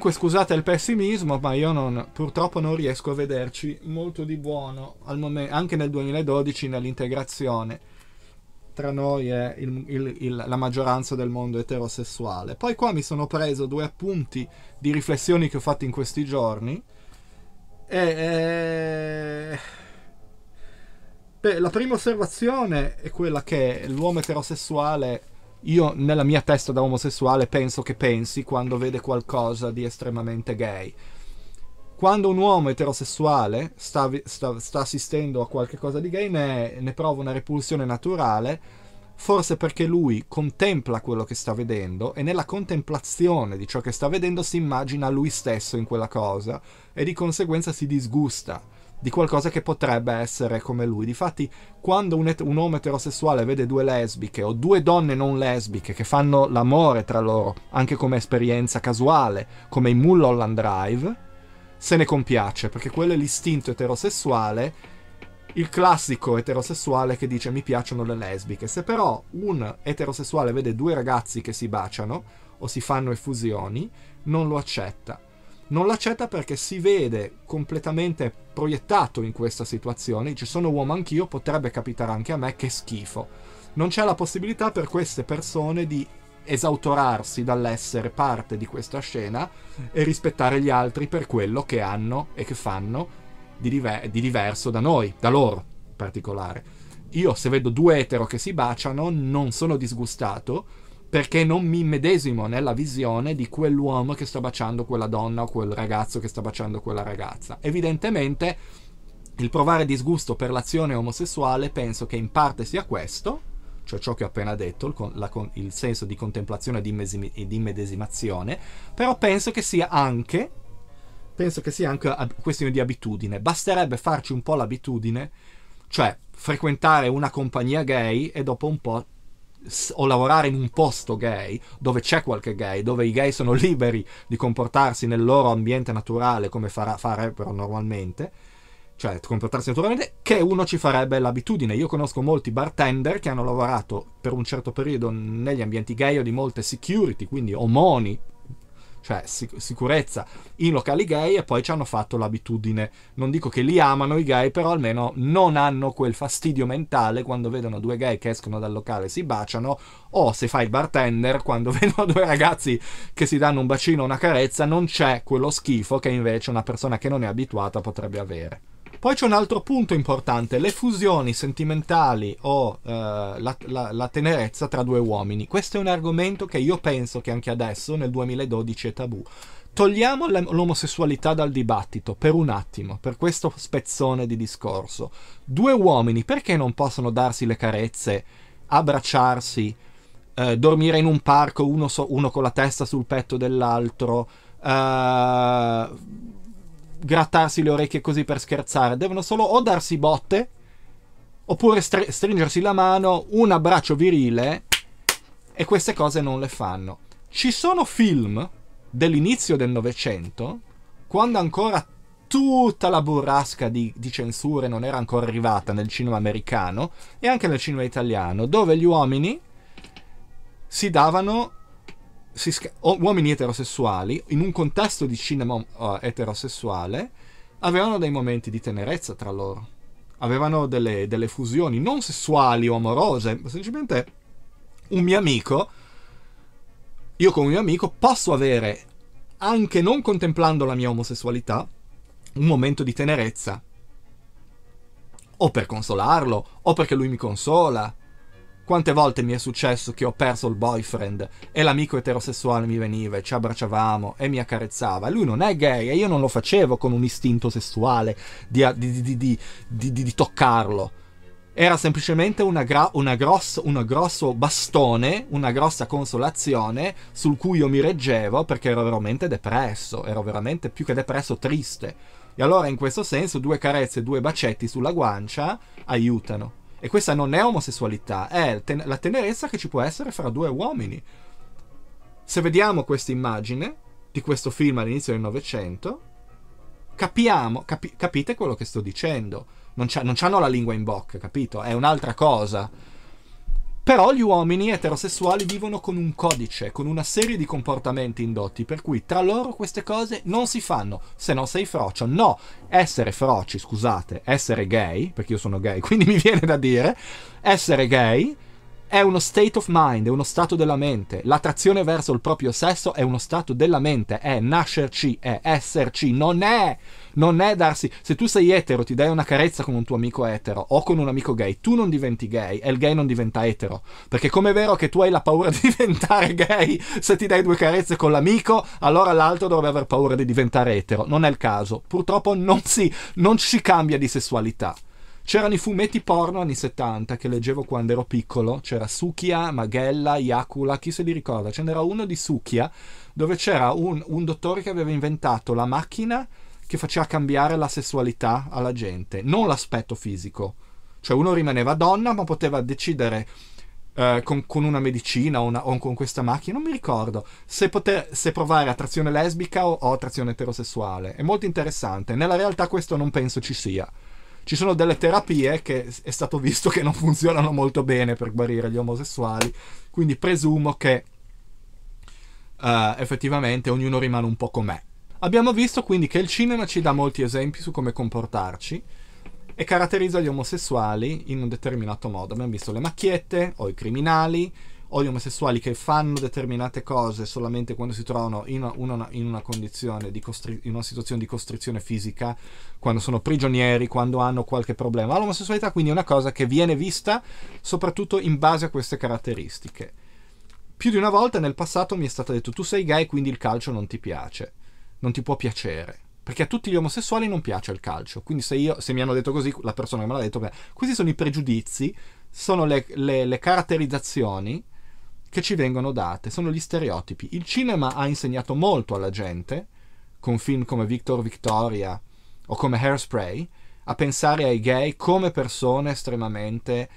Comunque scusate il pessimismo, ma io non, purtroppo non riesco a vederci molto di buono momento, anche nel 2012 nell'integrazione tra noi e il, il, il, la maggioranza del mondo eterosessuale. Poi qua mi sono preso due appunti di riflessioni che ho fatto in questi giorni. E, eh, la prima osservazione è quella che l'uomo eterosessuale io nella mia testa da omosessuale penso che pensi quando vede qualcosa di estremamente gay. Quando un uomo eterosessuale sta, sta, sta assistendo a qualcosa di gay ne, ne prova una repulsione naturale, forse perché lui contempla quello che sta vedendo e nella contemplazione di ciò che sta vedendo si immagina lui stesso in quella cosa e di conseguenza si disgusta di qualcosa che potrebbe essere come lui. Difatti, quando un, et- un uomo eterosessuale vede due lesbiche o due donne non lesbiche che fanno l'amore tra loro, anche come esperienza casuale, come in Mulholland Drive, se ne compiace, perché quello è l'istinto eterosessuale il classico eterosessuale che dice mi piacciono le lesbiche. Se però un eterosessuale vede due ragazzi che si baciano o si fanno effusioni, non lo accetta non l'accetta perché si vede completamente proiettato in questa situazione, dice sono uomo anch'io, potrebbe capitare anche a me, che schifo. Non c'è la possibilità per queste persone di esautorarsi dall'essere parte di questa scena e rispettare gli altri per quello che hanno e che fanno di, diver- di diverso da noi, da loro in particolare. Io se vedo due etero che si baciano non sono disgustato, perché non mi immedesimo nella visione di quell'uomo che sta baciando quella donna o quel ragazzo che sta baciando quella ragazza. Evidentemente il provare disgusto per l'azione omosessuale penso che in parte sia questo, cioè ciò che ho appena detto, il, la, il senso di contemplazione e di immedesimazione, però penso che sia anche penso che sia anche questione di abitudine. Basterebbe farci un po' l'abitudine, cioè frequentare una compagnia gay e dopo un po' o lavorare in un posto gay, dove c'è qualche gay, dove i gay sono liberi di comportarsi nel loro ambiente naturale come farà, farebbero normalmente, cioè comportarsi naturalmente, che uno ci farebbe l'abitudine. Io conosco molti bartender che hanno lavorato per un certo periodo negli ambienti gay o di molte security, quindi omoni cioè sic- sicurezza in locali gay e poi ci hanno fatto l'abitudine. Non dico che li amano i gay, però almeno non hanno quel fastidio mentale quando vedono due gay che escono dal locale e si baciano, o se fai il bartender, quando vedono due ragazzi che si danno un bacino o una carezza, non c'è quello schifo che invece una persona che non è abituata potrebbe avere. Poi c'è un altro punto importante, le fusioni sentimentali o eh, la, la, la tenerezza tra due uomini. Questo è un argomento che io penso che anche adesso, nel 2012, è tabù. Togliamo l'omosessualità dal dibattito per un attimo, per questo spezzone di discorso. Due uomini perché non possono darsi le carezze, abbracciarsi, eh, dormire in un parco uno, so, uno, con la testa sul petto dell'altro, eh, grattarsi le orecchie così per scherzare, devono solo o darsi botte, oppure str- stringersi la mano, un abbraccio virile, e queste cose non le fanno. Ci sono film dell'inizio del Novecento, quando ancora tutta la burrasca di, di, censure non era ancora arrivata nel cinema americano e anche nel cinema italiano, dove gli uomini si davano sca- uomini eterosessuali, in un contesto di cinema uh, eterosessuale, avevano dei momenti di tenerezza tra loro. Avevano delle, delle fusioni non sessuali o amorose, ma semplicemente un mio amico, io come mio amico posso avere, anche non contemplando la mia omosessualità, un momento di tenerezza. O per consolarlo, o perché lui mi consola, quante volte mi è successo che ho perso il boyfriend e l'amico eterosessuale mi veniva e ci abbracciavamo e mi accarezzava. Lui non è gay e io non lo facevo con un istinto sessuale di, di, di, di toccarlo. Era semplicemente una gra- una grosso, un grosso bastone, una grossa consolazione sul cui io mi reggevo perché ero veramente depresso, ero veramente più che depresso triste. E allora in questo senso due carezze, due bacetti sulla guancia aiutano. E questa non è omosessualità, è ten- la tenerezza che ci può essere fra due uomini. Se vediamo questa immagine di questo film all'inizio del Novecento, capiamo, capi- capite quello che sto dicendo. Non, c'ha- non c'hanno la lingua in bocca, capito? È un'altra cosa però gli uomini eterosessuali vivono con un codice, con una serie di comportamenti indotti, per cui tra loro queste cose non si fanno, se non sei frocio. No, essere froci, scusate, essere gay, perché io sono gay, quindi mi viene da dire, essere gay è uno state of mind, è uno stato della mente. L'attrazione verso il proprio sesso è uno stato della mente, è nascerci, è esserci, non è, non è darsi. Se tu sei etero, ti dai una carezza con un tuo amico etero o con un amico gay, tu non diventi gay e il gay non diventa etero. Perché com'è vero che tu hai la paura di diventare gay se ti dai due carezze con l'amico, allora l'altro dovrebbe aver paura di diventare etero. Non è il caso. Purtroppo non si, non ci cambia di sessualità. C'erano i fumetti porno anni 70 che leggevo quando ero piccolo, c'era Sukia, Magella, Yakula, chi se li ricorda? Ce n'era uno di Sukia dove c'era un, un dottore che aveva inventato la macchina che faceva cambiare la sessualità alla gente, non l'aspetto fisico. Cioè uno rimaneva donna ma poteva decidere eh, con, con, una medicina o, una, o, con questa macchina, non mi ricordo, se, poter, se provare attrazione lesbica o, o attrazione eterosessuale. È molto interessante. Nella realtà questo non penso ci sia. Ci sono delle terapie che è stato visto che non funzionano molto bene per guarire gli omosessuali, quindi presumo che uh, effettivamente ognuno rimane un po' com'è. Abbiamo visto quindi che il cinema ci dà molti esempi su come comportarci e caratterizza gli omosessuali in un determinato modo. Abbiamo visto le macchiette o i criminali, o omosessuali che fanno determinate cose solamente quando si trovano in una, in una condizione di costri- in una situazione di costrizione fisica, quando sono prigionieri, quando hanno qualche problema. L'omosessualità quindi è una cosa che viene vista soprattutto in base a queste caratteristiche. Più di una volta nel passato mi è stato detto tu sei gay quindi il calcio non ti piace, non ti può piacere perché a tutti gli omosessuali non piace il calcio. Quindi se, io, se mi hanno detto così, la persona che me l'ha detto, beh, questi sono i pregiudizi, sono le, le, le, caratterizzazioni che ci vengono date, sono gli stereotipi. Il cinema ha insegnato molto alla gente, con film come Victor Victoria o come Hairspray, a pensare ai gay come persone estremamente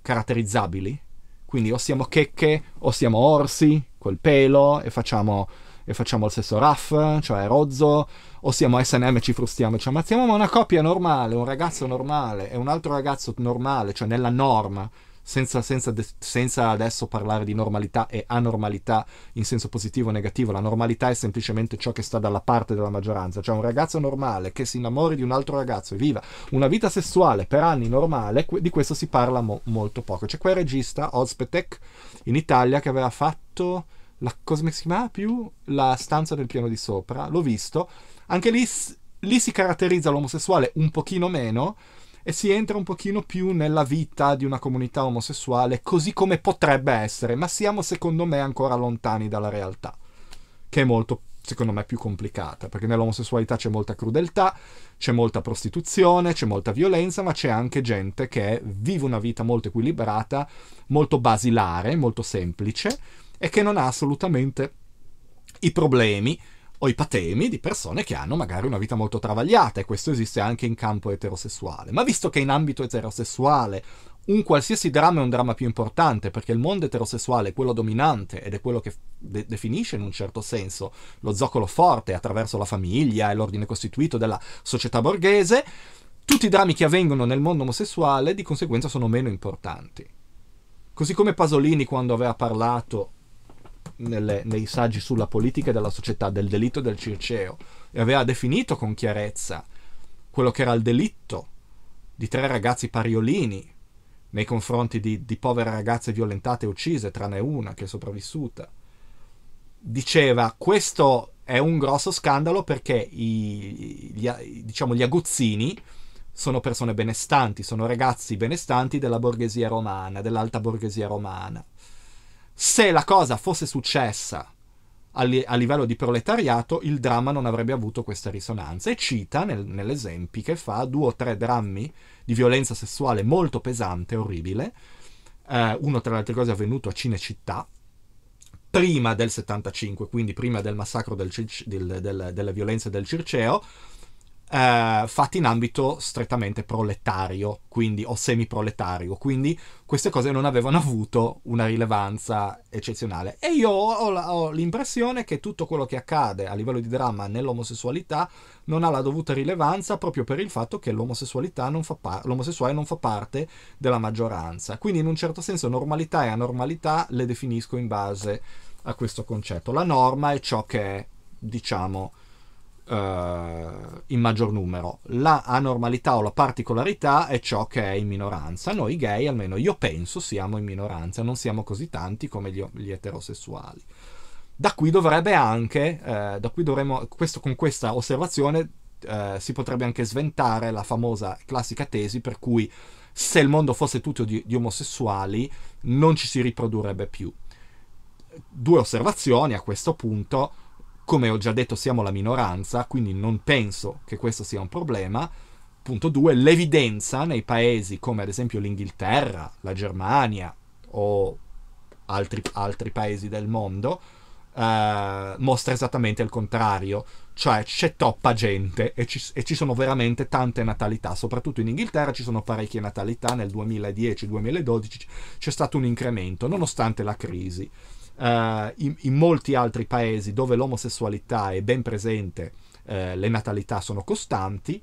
caratterizzabili. Quindi o siamo checche o siamo orsi, col pelo, e facciamo, e facciamo il sesso raff, cioè rozzo, o siamo SM, e ci frustiamo e ci ammazziamo, ma una coppia normale, un ragazzo normale e un altro ragazzo normale, cioè nella norma, senza, senza, senza, adesso parlare di normalità e anormalità in senso positivo o negativo, la normalità è semplicemente ciò che sta dalla parte della maggioranza, cioè un ragazzo normale che si innamori di un altro ragazzo e viva una vita sessuale per anni normale, di questo si parla mo- molto poco. C'è quel regista, Ozpetek, in Italia che aveva fatto la come più la stanza del piano di sopra l'ho visto anche lì, lì si caratterizza l'omosessuale un pochino meno e si entra un pochino più nella vita di una comunità omosessuale così come potrebbe essere, ma siamo secondo me ancora lontani dalla realtà, che è molto secondo me più complicata, perché nell'omosessualità c'è molta crudeltà, c'è molta prostituzione, c'è molta violenza, ma c'è anche gente che vive una vita molto equilibrata, molto basilare, molto semplice e che non ha assolutamente i problemi o i patemi di persone che hanno magari una vita molto travagliata e questo esiste anche in campo eterosessuale. Ma visto che in ambito eterosessuale un qualsiasi dramma è un dramma più importante perché il mondo eterosessuale è quello dominante ed è quello che de- definisce in un certo senso lo zoccolo forte attraverso la famiglia e l'ordine costituito della società borghese, tutti i drammi che avvengono nel mondo omosessuale di conseguenza sono meno importanti. Così come Pasolini quando aveva parlato nelle, nei saggi sulla politica e della società del delitto del Circeo e aveva definito con chiarezza quello che era il delitto di tre ragazzi pariolini nei confronti di, di povere ragazze violentate e uccise, tranne una che è sopravvissuta. Diceva questo è un grosso scandalo perché i, gli, diciamo, gli aguzzini sono persone benestanti, sono ragazzi benestanti della borghesia romana, dell'alta borghesia romana se la cosa fosse successa a, livello di proletariato, il dramma non avrebbe avuto questa risonanza. E cita nel, nell'esempio che fa due o tre drammi di violenza sessuale molto pesante, orribile. Eh, uno tra le altre cose è avvenuto a Cinecittà prima del 75, quindi prima del massacro del, del, del, della violenza del Circeo eh, fatti in ambito strettamente proletario, quindi o semiproletario, quindi queste cose non avevano avuto una rilevanza eccezionale. E io ho, ho l'impressione che tutto quello che accade a livello di dramma nell'omosessualità non ha la dovuta rilevanza proprio per il fatto che l'omosessualità non fa par- l'omosessuale non fa parte della maggioranza. Quindi in un certo senso normalità e anormalità le definisco in base a questo concetto. La norma è ciò che è, diciamo, eh, in maggior numero. La anormalità o la particolarità è ciò che è in minoranza. Noi gay, almeno io penso, siamo in minoranza, non siamo così tanti come gli, gli eterosessuali. Da qui dovrebbe anche, eh, da qui dovremmo, questo, con questa osservazione eh, si potrebbe anche sventare la famosa classica tesi per cui se il mondo fosse tutto di, di omosessuali non ci si riprodurrebbe più. Due osservazioni a questo punto come ho già detto siamo la minoranza, quindi non penso che questo sia un problema. Punto 2. L'evidenza nei paesi come ad esempio l'Inghilterra, la Germania o altri, altri paesi del mondo eh, mostra esattamente il contrario. Cioè c'è troppa gente e ci, e ci sono veramente tante natalità. Soprattutto in Inghilterra ci sono parecchie natalità. Nel 2010-2012 c'è stato un incremento, nonostante la crisi uh, in, in, molti altri paesi dove l'omosessualità è ben presente, uh, le natalità sono costanti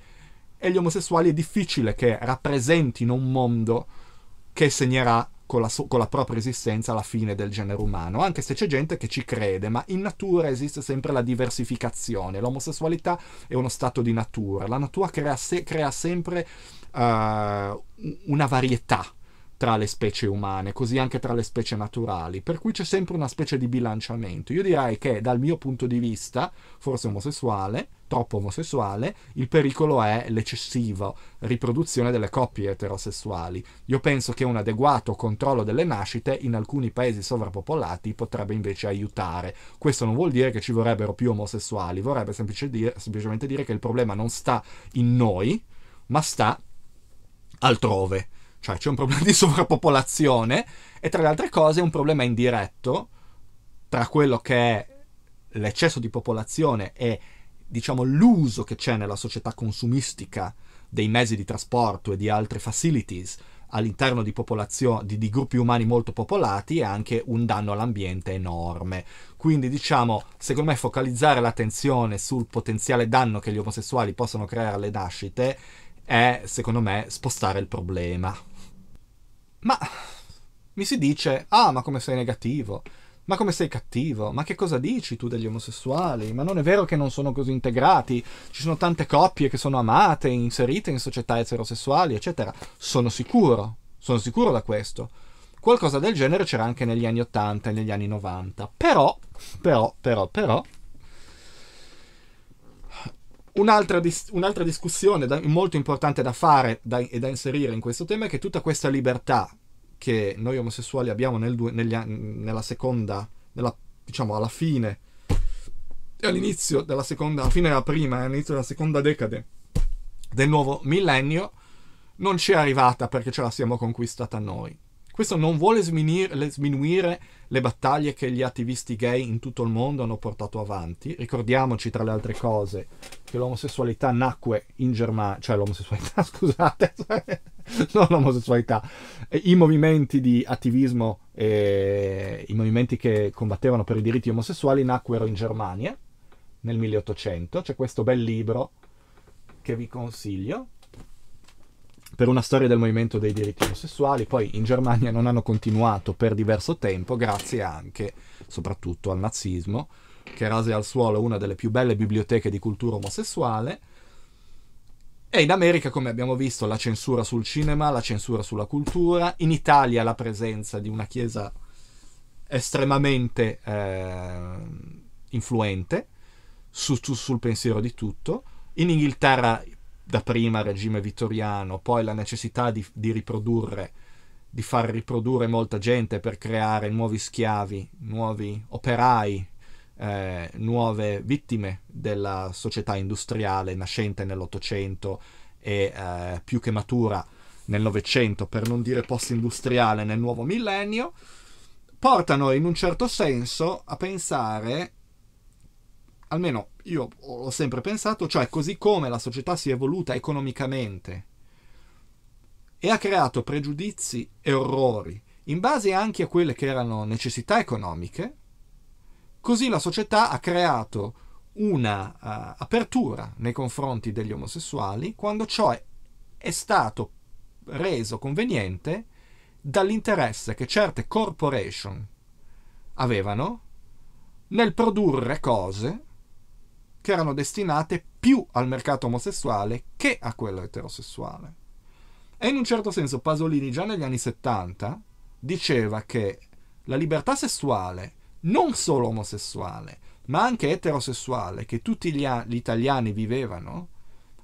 e gli omosessuali è difficile che rappresentino un mondo che segnerà con la, so- con la propria esistenza la fine del genere umano, anche se c'è gente che ci crede, ma in natura esiste sempre la diversificazione, l'omosessualità è uno stato di natura, la natura crea, se- crea sempre uh, una varietà tra le specie umane, così anche tra le specie naturali, per cui c'è sempre una specie di bilanciamento. Io direi che dal mio punto di vista, forse omosessuale, troppo omosessuale, il pericolo è l'eccessiva riproduzione delle coppie eterosessuali. Io penso che un adeguato controllo delle nascite in alcuni paesi sovrappopolati potrebbe invece aiutare. Questo non vuol dire che ci vorrebbero più omosessuali, vorrebbe semplice dire, semplicemente dire che il problema non sta in noi, ma sta altrove. Cioè c'è un problema di sovrappopolazione e tra le altre cose un problema indiretto tra quello che è l'eccesso di popolazione e diciamo l'uso che c'è nella società consumistica dei mezzi di trasporto e di altre facilities all'interno di, di, di, gruppi umani molto popolati è anche un danno all'ambiente enorme. Quindi diciamo, secondo me focalizzare l'attenzione sul potenziale danno che gli omosessuali possono creare alle nascite è, secondo me, spostare il problema. Ma mi si dice, ah, ma come sei negativo? Ma come sei cattivo? Ma che cosa dici tu degli omosessuali? Ma non è vero che non sono così integrati? Ci sono tante coppie che sono amate, inserite in società eterosessuali, eccetera. Sono sicuro, sono sicuro da questo. Qualcosa del genere c'era anche negli anni 80 e negli anni 90. Però, però, però, però, Un'altra, dis- un'altra, discussione da- molto importante da fare da- e da inserire in questo tema è che tutta questa libertà che noi omosessuali abbiamo nel du- an- nella seconda, nella, diciamo alla fine, all'inizio della seconda, alla fine della prima e all'inizio della seconda decade del nuovo millennio, non ci è arrivata perché ce la siamo conquistata noi. Questo non vuole sminuire, sminuire le battaglie che gli attivisti gay in tutto il mondo hanno portato avanti. Ricordiamoci, tra le altre cose, che l'omosessualità nacque in Germania, cioè l'omosessualità, scusate, non l'omosessualità, i movimenti di attivismo, eh, i movimenti che combattevano per i diritti omosessuali nacquero in Germania nel 1800. C'è questo bel libro che vi consiglio, per una storia del movimento dei diritti omosessuali, poi in Germania non hanno continuato per diverso tempo, grazie anche soprattutto al nazismo, che rase al suolo una delle più belle biblioteche di cultura omosessuale. E in America, come abbiamo visto, la censura sul cinema, la censura sulla cultura, in Italia la presenza di una chiesa estremamente eh, influente su, su, sul pensiero di tutto, in Inghilterra dapprima il regime vittoriano, poi la necessità di, di riprodurre, di far riprodurre molta gente per creare nuovi schiavi, nuovi operai, eh, nuove vittime della società industriale nascente nell'Ottocento e eh, più che matura nel Novecento, per non dire post-industriale nel nuovo millennio, portano in un certo senso a pensare, almeno io ho sempre pensato, cioè così come la società si è evoluta economicamente e ha creato pregiudizi e orrori in base anche a quelle che erano necessità economiche, così la società ha creato una uh, apertura nei confronti degli omosessuali quando ciò è stato reso conveniente dall'interesse che certe corporation avevano nel produrre cose che erano destinate più al mercato omosessuale che a quello eterosessuale. E in un certo senso Pasolini già negli anni 70 diceva che la libertà sessuale, non solo omosessuale, ma anche eterosessuale, che tutti gli, gli italiani vivevano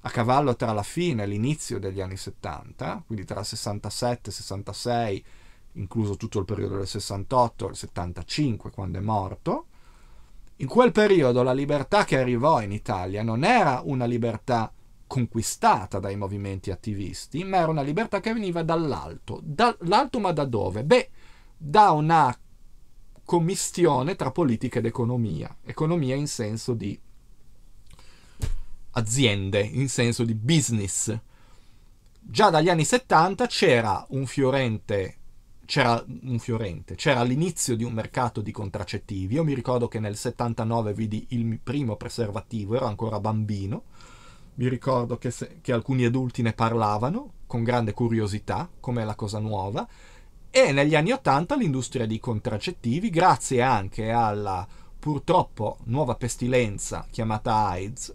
a cavallo tra la fine e l'inizio degli anni 70, quindi tra il 67 e il 66, incluso tutto il periodo del 68 e il 75 quando è morto, in quel periodo la libertà che arrivò in Italia non era una libertà conquistata dai movimenti attivisti, ma era una libertà che veniva dall'alto. Dall'alto ma da dove? Beh, da una commistione tra politica ed economia. Economia in senso di aziende, in senso di business. Già dagli anni 70 c'era un fiorente c'era un fiorente, c'era l'inizio di un mercato di contraccettivi. Io mi ricordo che nel 79 vidi il primo preservativo, ero ancora bambino. Mi ricordo che, se, che alcuni adulti ne parlavano con grande curiosità, come la cosa nuova. E negli anni 80 l'industria dei contraccettivi, grazie anche alla purtroppo nuova pestilenza chiamata AIDS,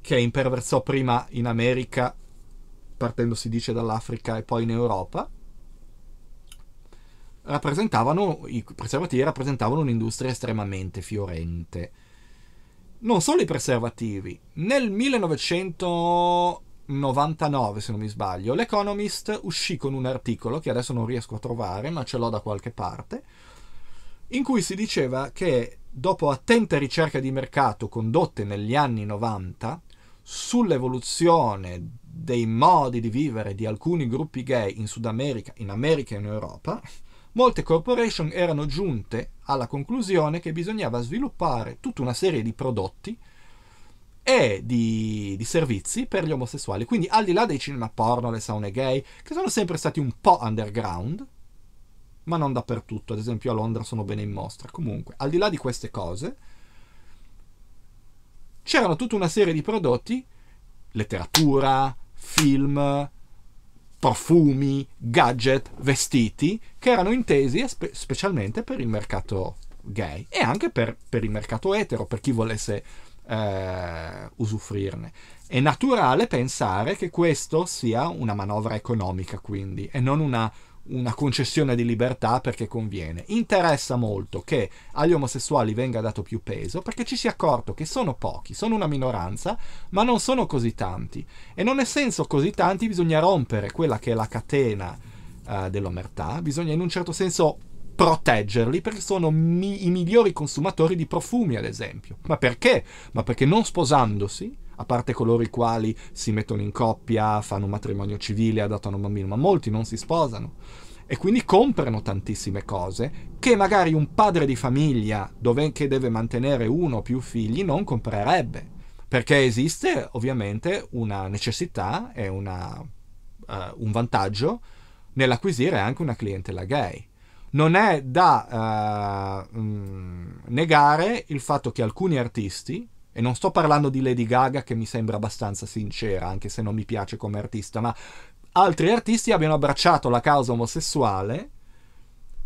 che imperversò prima in America, partendo si dice dall'Africa e poi in Europa, rappresentavano, i preservativi rappresentavano un'industria estremamente fiorente. Non solo i preservativi, nel 1999 se non mi sbaglio, l'Economist uscì con un articolo che adesso non riesco a trovare, ma ce l'ho da qualche parte, in cui si diceva che dopo attente ricerche di mercato condotte negli anni 90 sull'evoluzione dei modi di vivere di alcuni gruppi gay in Sud America, in America e in Europa, molte corporation erano giunte alla conclusione che bisognava sviluppare tutta una serie di prodotti e di, di, servizi per gli omosessuali. Quindi al di là dei cinema porno, le saune gay, che sono sempre stati un po' underground, ma non dappertutto, ad esempio a Londra sono bene in mostra. Comunque, al di là di queste cose, c'erano tutta una serie di prodotti, letteratura, film, profumi, gadget, vestiti che erano intesi spe- specialmente per il mercato gay e anche per, per il mercato etero, per chi volesse eh, usufruirne. È naturale pensare che questo sia una manovra economica, quindi, e non una, una concessione di libertà perché conviene. Interessa molto che agli omosessuali venga dato più peso perché ci si è accorto che sono pochi, sono una minoranza, ma non sono così tanti. E non essendo così tanti bisogna rompere quella che è la catena eh, dell'omertà, bisogna in un certo senso proteggerli perché sono mi- i migliori consumatori di profumi, ad esempio. Ma perché? Ma perché non sposandosi a parte coloro i quali si mettono in coppia, fanno un matrimonio civile, adottano un bambino, ma molti non si sposano. E quindi comprano tantissime cose che magari un padre di famiglia dove, che deve mantenere uno o più figli non comprerebbe. Perché esiste ovviamente una necessità e una, uh, un vantaggio nell'acquisire anche una clientela gay non è da uh, negare il fatto che alcuni artisti e non sto parlando di Lady Gaga che mi sembra abbastanza sincera, anche se non mi piace come artista, ma altri artisti abbiano abbracciato la causa omosessuale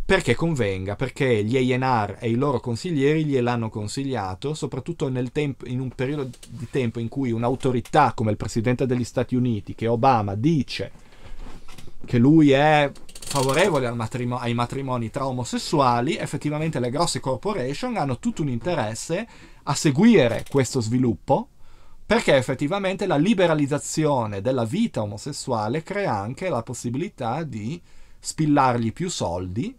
perché convenga, perché gli A&R e i loro consiglieri gliel'hanno consigliato, soprattutto tempo, in un periodo di tempo in cui un'autorità come il Presidente degli Stati Uniti, che Obama dice che lui è favorevole matrimonio, ai matrimoni tra omosessuali, effettivamente le grosse corporation hanno tutto un interesse a seguire questo sviluppo perché effettivamente la liberalizzazione della vita omosessuale crea anche la possibilità di spillargli più soldi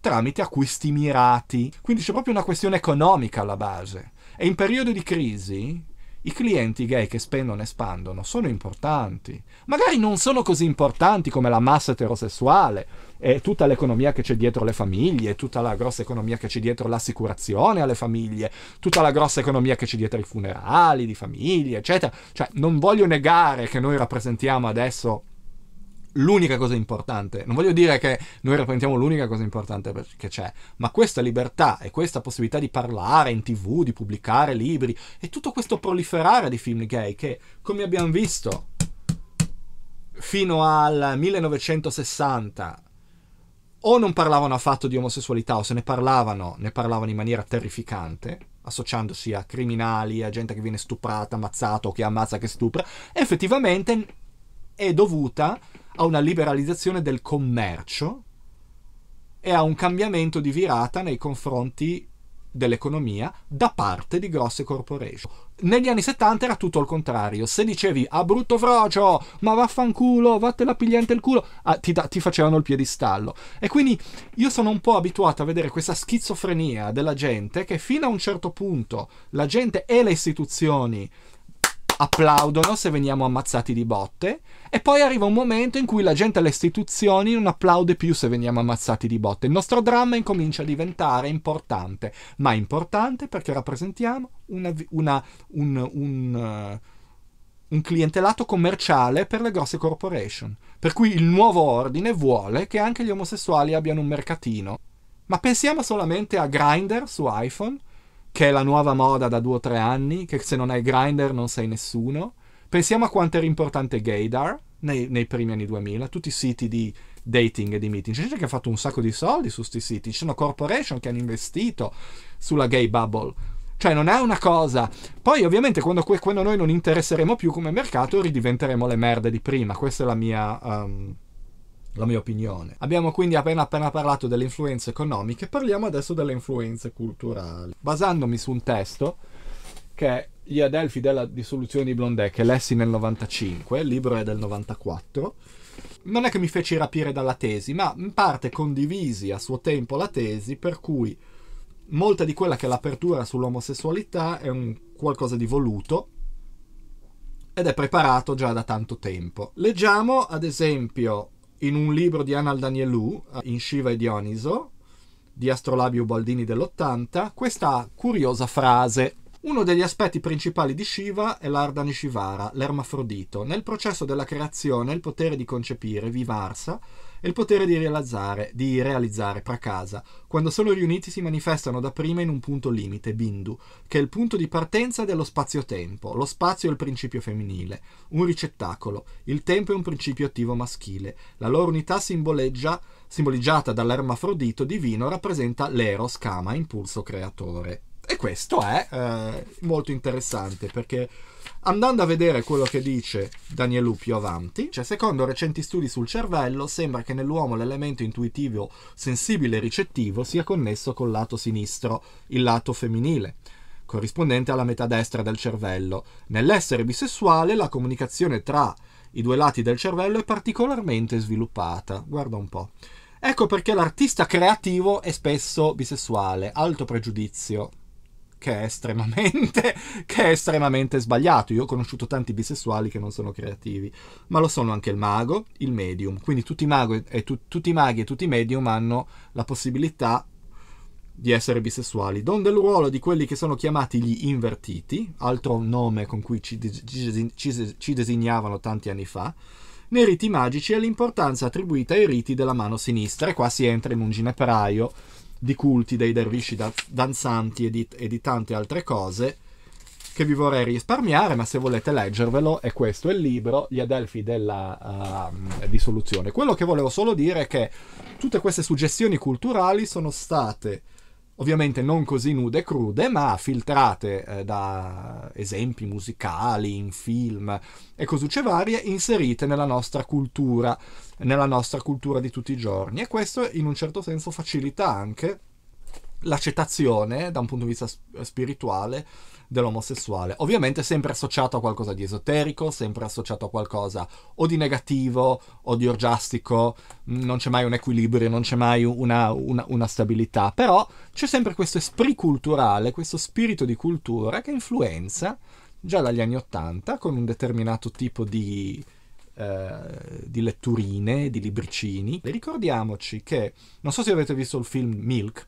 tramite acquisti mirati. Quindi c'è proprio una questione economica alla base. E in periodo di crisi i clienti gay che spendono e espandono sono importanti. Magari non sono così importanti come la massa eterosessuale e tutta l'economia che c'è dietro le famiglie, tutta la grossa economia che c'è dietro l'assicurazione alle famiglie, tutta la grossa economia che c'è dietro i funerali di famiglie, eccetera. Cioè, non voglio negare che noi rappresentiamo adesso l'unica cosa importante. Non voglio dire che noi rappresentiamo l'unica cosa importante che c'è, ma questa libertà e questa possibilità di parlare in tv, di pubblicare libri e tutto questo proliferare di film gay che, come abbiamo visto, fino al 1960 o non parlavano affatto di omosessualità o se ne parlavano, ne parlavano in maniera terrificante, associandosi a criminali, a gente che viene stuprata, ammazzata o che ammazza che stupra, effettivamente è dovuta a una liberalizzazione del commercio e a un cambiamento di virata nei confronti dell'economia da parte di grosse corporation. Negli anni 70 era tutto il contrario. Se dicevi a ah, brutto frocio, ma vaffanculo, vattela pigliante il culo, ah, ti, ti, facevano il piedistallo. E quindi io sono un po' abituato a vedere questa schizofrenia della gente che fino a un certo punto la gente e le istituzioni applaudono se veniamo ammazzati di botte e poi arriva un momento in cui la gente alle istituzioni non applaude più se veniamo ammazzati di botte. Il nostro dramma incomincia a diventare importante, ma importante perché rappresentiamo una, una, un, un, eh, un clientelato commerciale per le grosse corporation. Per cui il nuovo ordine vuole che anche gli omosessuali abbiano un mercatino. Ma pensiamo solamente a Grindr su iPhone che è la nuova moda da due o tre anni, che se non hai grinder non sei nessuno. Pensiamo a quanto era importante Gaydar nei, nei primi anni 2000, tutti i siti di dating e di meeting. C'è gente che ha fatto un sacco di soldi su questi siti, ci sono corporation che hanno investito sulla gay bubble. Cioè non è una cosa. Poi ovviamente quando, quando noi non interesseremo più come mercato ridiventeremo le merde di prima. Questa è la mia... Um, la mia opinione. Abbiamo quindi appena appena parlato delle influenze economiche, parliamo adesso delle influenze culturali. Basandomi su un testo che Gli Adelfi della dissoluzione di Blondet, che lessi nel 95, il libro è del 94, non è che mi feci rapire dalla tesi, ma in parte condivisi a suo tempo la tesi per cui molta di quella che è l'apertura sull'omosessualità è un qualcosa di voluto ed è preparato già da tanto tempo. Leggiamo ad esempio in un libro di Anal Danielou, eh, in Shiva e Dioniso, di Astrolabio Baldini dell'80, questa curiosa frase. Uno degli aspetti principali di Shiva è Shivara, l'ermafrodito. Nel processo della creazione, il potere di concepire, vivarsa, e il potere di realizzare, di realizzare Prakasa. Quando sono riuniti si manifestano dapprima in un punto limite, Bindu, che è il punto di partenza dello spazio-tempo. Lo spazio è il principio femminile, un ricettacolo, il tempo è un principio attivo maschile. La loro unità simboleggia, simboleggiata dall'ermafrodito divino rappresenta l'eros, kama, impulso creatore. E questo è eh, molto interessante perché andando a vedere quello che dice Danielù più avanti, cioè secondo recenti studi sul cervello sembra che nell'uomo l'elemento intuitivo, sensibile e ricettivo sia connesso col lato sinistro, il lato femminile corrispondente alla metà destra del cervello. Nell'essere bisessuale la comunicazione tra i due lati del cervello è particolarmente sviluppata. Guarda un po'. Ecco perché l'artista creativo è spesso bisessuale, alto pregiudizio che è estremamente, che è estremamente sbagliato. Io ho conosciuto tanti bisessuali che non sono creativi, ma lo sono anche il mago, il medium. Quindi tutti i, mago e tu, tutti i maghi e tutti i medium hanno la possibilità di essere bisessuali, donde il ruolo di quelli che sono chiamati gli invertiti, altro nome con cui ci, ci, ci, ci designavano tanti anni fa, nei riti magici è l'importanza attribuita ai riti della mano sinistra, e qua si entra in un ginepraio di culti, dei dervisci da- danzanti e di, e di tante altre cose che vi vorrei risparmiare, ma se volete leggervelo è questo il libro, Gli Adelfi della uh, dissoluzione. Quello che volevo solo dire è che tutte queste suggestioni culturali sono state ovviamente non così nude e crude, ma filtrate eh, da esempi musicali, in film e cose varie, inserite nella nostra cultura, nella nostra cultura di tutti i giorni. E questo in un certo senso facilita anche l'accettazione da un punto di vista spirituale dell'omosessuale. Ovviamente sempre associato a qualcosa di esoterico, sempre associato a qualcosa o di negativo o di orgiastico, non c'è mai un equilibrio, non c'è mai una, una, una stabilità, però c'è sempre questo esprit culturale, questo spirito di cultura che influenza già dagli anni Ottanta con un determinato tipo di, eh, di letturine, di libricini. Ricordiamoci che, non so se avete visto il film Milk,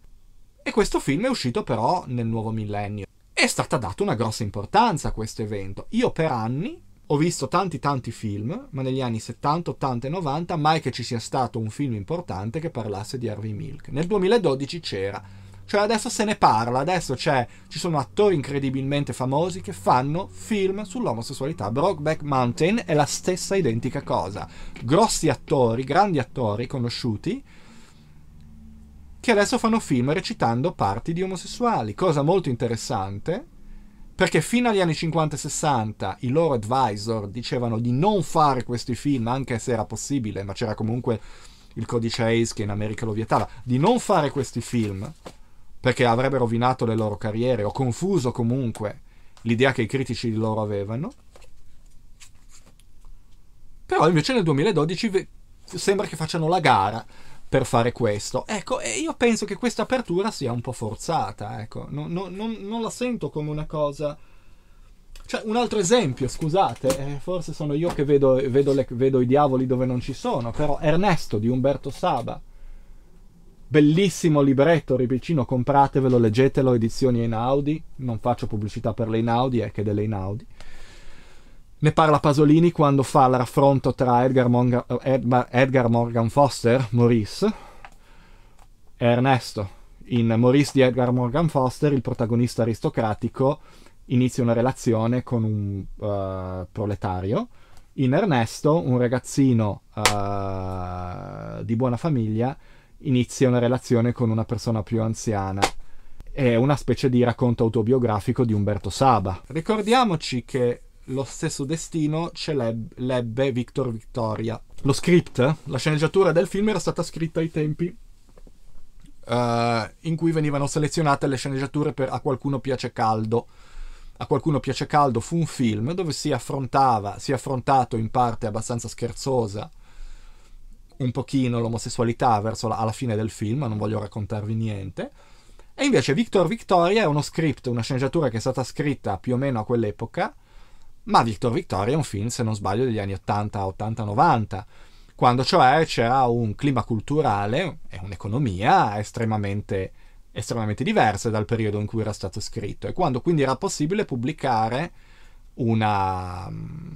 e questo film è uscito però nel nuovo millennio. È stata data una grossa importanza a questo evento. Io per anni ho visto tanti tanti film, ma negli anni 70, 80 e 90 mai che ci sia stato un film importante che parlasse di Harvey Milk. Nel 2012 c'era. Cioè adesso se ne parla, adesso ci sono attori incredibilmente famosi che fanno film sull'omosessualità. Brokeback Mountain è la stessa identica cosa. Grossi attori, grandi attori conosciuti, che adesso fanno film recitando parti di omosessuali, cosa molto interessante, perché fino agli anni 50 e 60 i loro advisor dicevano di non fare questi film, anche se era possibile, ma c'era comunque il codice Ace che in America lo vietava, di non fare questi film, perché avrebbero rovinato le loro carriere o confuso comunque l'idea che i critici di loro avevano. Però invece nel 2012 sembra che facciano la gara per fare questo. Ecco, e io penso che questa apertura sia un po' forzata, ecco, non, non, non, non la sento come una cosa... Cioè, un altro esempio, scusate, eh, forse sono io che vedo, vedo, le, vedo, i diavoli dove non ci sono, però Ernesto di Umberto Saba, bellissimo libretto, ripicino, compratevelo, leggetelo, edizioni Einaudi, non faccio pubblicità per le Einaudi, è che delle Einaudi. Ne parla Pasolini quando fa il raffronto tra Edgar, Monga, Edgar, Edgar Morgan Foster, Maurice, e Ernesto. In Maurice di Edgar Morgan Foster, il protagonista aristocratico inizia una relazione con un uh, proletario. In Ernesto, un ragazzino uh, di buona famiglia inizia una relazione con una persona più anziana. È una specie di racconto autobiografico di Umberto Saba. Ricordiamoci che lo stesso destino ce l'ebbe Victor Victoria. Lo script, la sceneggiatura del film era stata scritta ai tempi uh, in cui venivano selezionate le sceneggiature per A qualcuno piace caldo. A qualcuno piace caldo fu un film dove si affrontava, si è affrontato in parte abbastanza scherzosa un pochino l'omosessualità verso la, alla fine del film, ma non voglio raccontarvi niente. E invece Victor Victoria è uno script, una sceneggiatura che è stata scritta più o meno a quell'epoca, ma Victor Victoria è un film, se non sbaglio, degli anni 80, 80, 90, quando cioè c'era un clima culturale e un'economia estremamente, estremamente diverse dal periodo in cui era stato scritto e quando quindi era possibile pubblicare una... Mm,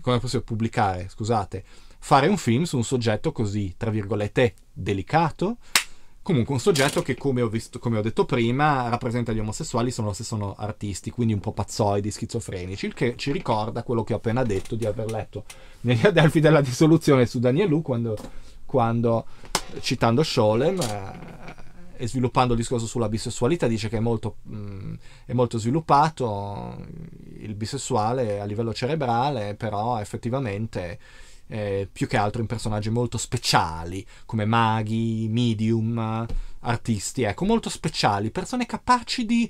come possibile pubblicare, scusate, fare un film su un soggetto così, tra virgolette, delicato, Comunque un soggetto che, come ho, visto, come ho, detto prima, rappresenta gli omosessuali solo se sono artisti, quindi un po' pazzoidi, schizofrenici, il che ci ricorda quello che ho appena detto di aver letto negli Adelfi della dissoluzione su Danielou quando, quando, citando Scholem eh, e sviluppando il discorso sulla bisessualità, dice che è molto, mh, mm, è molto sviluppato il bisessuale a livello cerebrale, però effettivamente eh, più che altro in personaggi molto speciali, come maghi, medium, artisti, ecco, molto speciali, persone capaci di,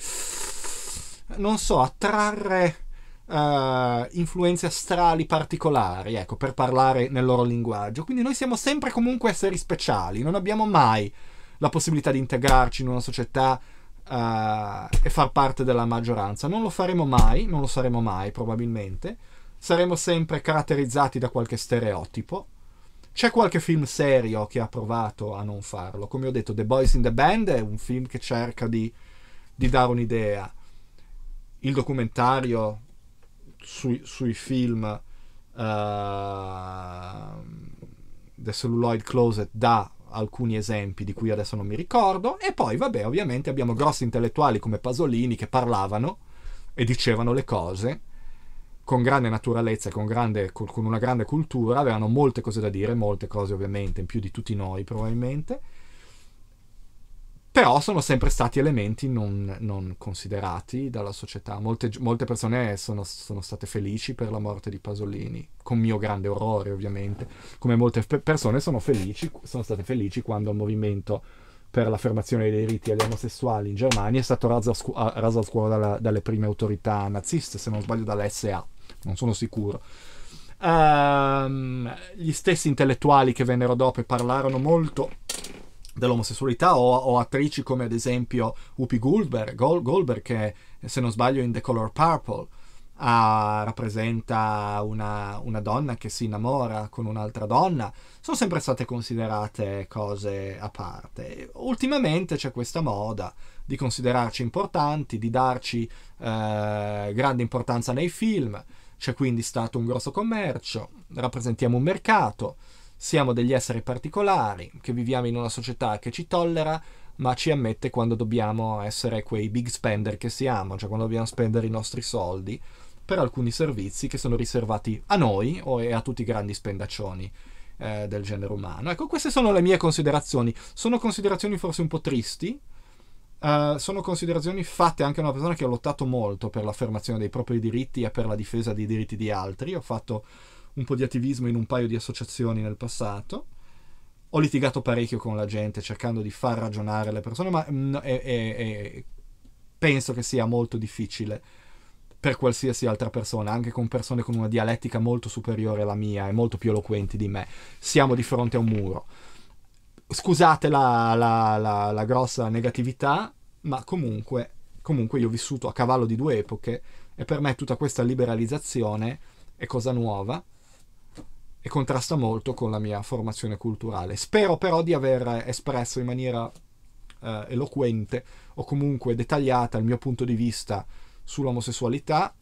non so, attrarre Uh, influenze astrali particolari, ecco, per parlare nel loro linguaggio. Quindi noi siamo sempre comunque esseri speciali, non abbiamo mai la possibilità di integrarci in una società uh, e far parte della maggioranza. Non lo faremo mai, non lo saremo mai probabilmente saremo sempre caratterizzati da qualche stereotipo. C'è qualche film serio che ha provato a non farlo. Come ho detto, The Boys in the Band è un film che cerca di, di dare un'idea. Il documentario sui, sui film uh, The Celluloid Closet dà alcuni esempi di cui adesso non mi ricordo. E poi, vabbè, ovviamente abbiamo grossi intellettuali come Pasolini che parlavano e dicevano le cose con grande naturalezza, con, grande, con, una grande cultura, avevano molte cose da dire, molte cose ovviamente, in più di tutti noi probabilmente, però sono sempre stati elementi non, non considerati dalla società. Molte, molte persone sono, sono, state felici per la morte di Pasolini, con mio grande orrore ovviamente, come molte pe- persone sono, felici, sono state felici quando il movimento per l'affermazione dei diritti agli omosessuali in Germania è stato raso a, scu- raso a scuola dalla, dalle prime autorità naziste, se non sbaglio dalla SA non sono sicuro. Um, gli stessi intellettuali che vennero dopo e parlarono molto dell'omosessualità o, o, attrici come ad esempio Whoopi Goldberg, Gold, Goldberg che se non sbaglio in The Color Purple uh, rappresenta una, una, donna che si innamora con un'altra donna, sono sempre state considerate cose a parte. Ultimamente c'è questa moda di considerarci importanti, di darci uh, grande importanza nei film c'è quindi stato un grosso commercio, rappresentiamo un mercato, siamo degli esseri particolari che viviamo in una società che ci tollera, ma ci ammette quando dobbiamo essere quei big spender che siamo, cioè quando dobbiamo spendere i nostri soldi per alcuni servizi che sono riservati a noi o a tutti i grandi spendaccioni eh, del genere umano. Ecco, queste sono le mie considerazioni. Sono considerazioni forse un po' tristi, Uh, sono considerazioni fatte anche da una persona che ha lottato molto per l'affermazione dei propri diritti e per la difesa dei diritti di altri. Ho fatto un po' di attivismo in un paio di associazioni nel passato. Ho litigato parecchio con la gente cercando di far ragionare le persone, ma mh, mm, è, è, è, penso che sia molto difficile per qualsiasi altra persona, anche con persone con una dialettica molto superiore alla mia e molto più eloquenti di me. Siamo di fronte a un muro scusate la, la, la, la grossa negatività, ma comunque, comunque io ho vissuto a cavallo di due epoche e per me tutta questa liberalizzazione è cosa nuova e contrasta molto con la mia formazione culturale. Spero però di aver espresso in maniera eh, eloquente o comunque dettagliata il mio punto di vista sull'omosessualità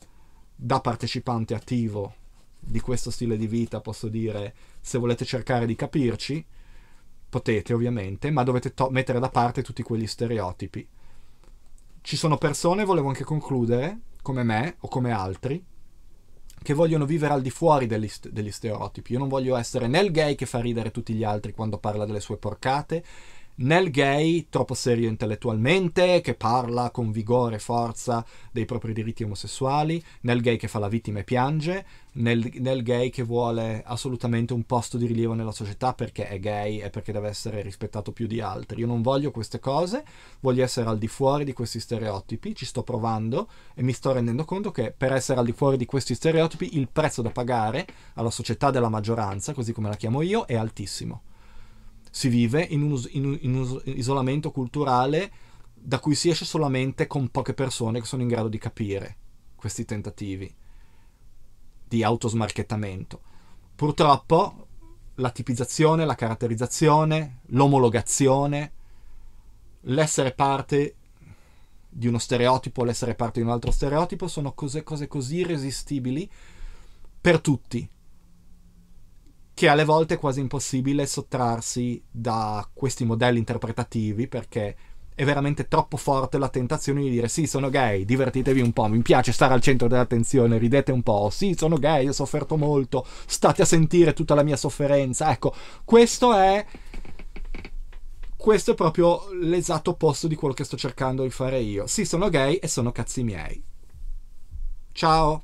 da partecipante attivo di questo stile di vita, posso dire, se volete cercare di capirci, potete ovviamente, ma dovete to- mettere da parte tutti quegli stereotipi. Ci sono persone, volevo anche concludere, come me o come altri, che vogliono vivere al di fuori degli, st- degli stereotipi. Io non voglio essere né il gay che fa ridere tutti gli altri quando parla delle sue porcate, nel gay troppo serio intellettualmente, che parla con vigore e forza dei propri diritti omosessuali, nel gay che fa la vittima e piange, nel, nel, gay che vuole assolutamente un posto di rilievo nella società perché è gay e perché deve essere rispettato più di altri. Io non voglio queste cose, voglio essere al di fuori di questi stereotipi, ci sto provando e mi sto rendendo conto che per essere al di fuori di questi stereotipi il prezzo da pagare alla società della maggioranza, così come la chiamo io, è altissimo si vive in un, in, in un isolamento culturale da cui si esce solamente con poche persone che sono in grado di capire questi tentativi di autosmarchettamento. Purtroppo la tipizzazione, la caratterizzazione, l'omologazione, l'essere parte di uno stereotipo, l'essere parte di un altro stereotipo sono cose, cose così irresistibili per tutti che alle volte è quasi impossibile sottrarsi da questi modelli interpretativi perché è veramente troppo forte la tentazione di dire sì sono gay, divertitevi un po', mi piace stare al centro dell'attenzione, ridete un po', sì sono gay, ho sofferto molto, state a sentire tutta la mia sofferenza, ecco, questo è... Questo è proprio l'esatto opposto di quello che sto cercando di fare io. Sì, sono gay e sono cazzi miei. Ciao!